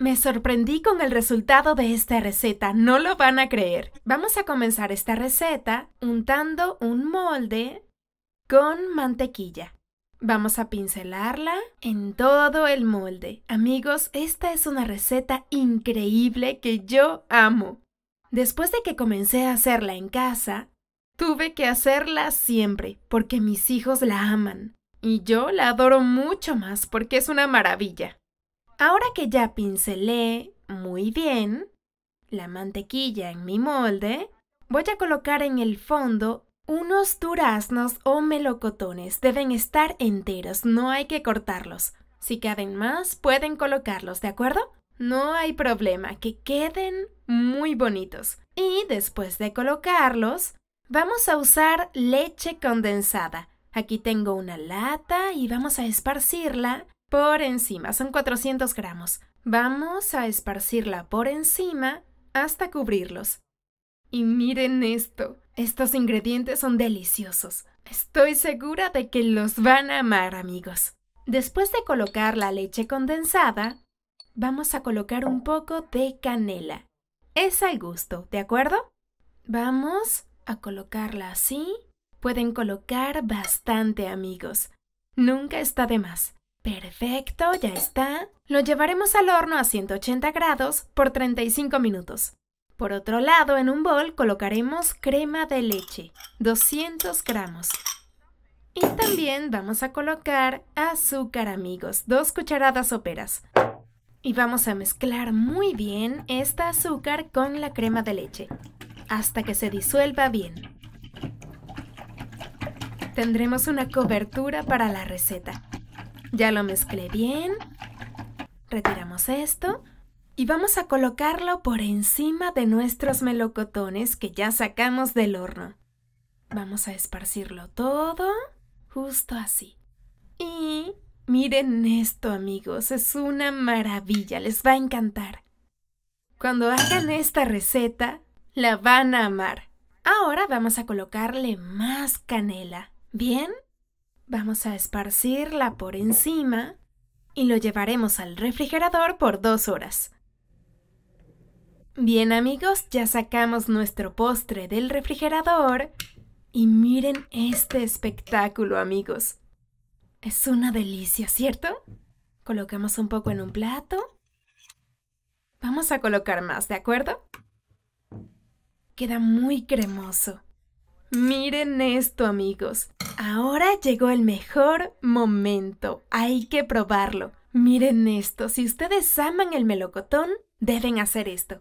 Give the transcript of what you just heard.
Me sorprendí con el resultado de esta receta, no lo van a creer. Vamos a comenzar esta receta untando un molde con mantequilla. Vamos a pincelarla en todo el molde. Amigos, esta es una receta increíble que yo amo. Después de que comencé a hacerla en casa, tuve que hacerla siempre porque mis hijos la aman. Y yo la adoro mucho más porque es una maravilla. Ahora que ya pincelé muy bien la mantequilla en mi molde, voy a colocar en el fondo unos duraznos o melocotones. Deben estar enteros, no hay que cortarlos. Si caben más, pueden colocarlos, ¿de acuerdo? No hay problema, que queden muy bonitos. Y después de colocarlos, vamos a usar leche condensada. Aquí tengo una lata y vamos a esparcirla por encima, son 400 gramos. Vamos a esparcirla por encima hasta cubrirlos. Y miren esto, estos ingredientes son deliciosos. Estoy segura de que los van a amar, amigos. Después de colocar la leche condensada, vamos a colocar un poco de canela. Es al gusto, ¿de acuerdo? Vamos a colocarla así. Pueden colocar bastante, amigos. Nunca está de más. Perfecto, ya está. Lo llevaremos al horno a 180 grados por 35 minutos. Por otro lado, en un bol colocaremos crema de leche, 200 gramos. Y también vamos a colocar azúcar, amigos, dos cucharadas soperas. Y vamos a mezclar muy bien esta azúcar con la crema de leche, hasta que se disuelva bien. Tendremos una cobertura para la receta. Ya lo mezclé bien. Retiramos esto y vamos a colocarlo por encima de nuestros melocotones que ya sacamos del horno. Vamos a esparcirlo todo justo así. Y miren esto amigos, es una maravilla, les va a encantar. Cuando hagan esta receta, la van a amar. Ahora vamos a colocarle más canela. ¿Bien? Vamos a esparcirla por encima y lo llevaremos al refrigerador por dos horas. Bien amigos, ya sacamos nuestro postre del refrigerador y miren este espectáculo amigos. Es una delicia, ¿cierto? Colocamos un poco en un plato. Vamos a colocar más, ¿de acuerdo? Queda muy cremoso. Miren esto, amigos. Ahora llegó el mejor momento. Hay que probarlo. Miren esto, si ustedes aman el melocotón, deben hacer esto.